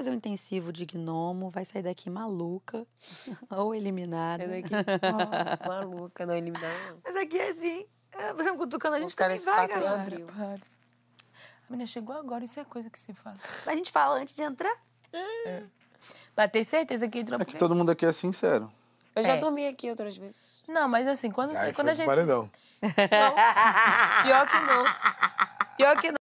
fazer um intensivo de gnomo, vai sair daqui maluca ou eliminada. Sai daqui oh, maluca, não eliminada. Mas aqui é assim. Você é cutucando, a gente também vai, galera. A menina chegou agora, isso é coisa que se fala. A gente fala antes de entrar. É. Pra ter certeza que entrou. É que todo mundo aqui é sincero. Eu já é. dormi aqui outras vezes. Não, mas assim, quando, Ai, quando a gente. Paredão. Não. Pior que não. Pior que não.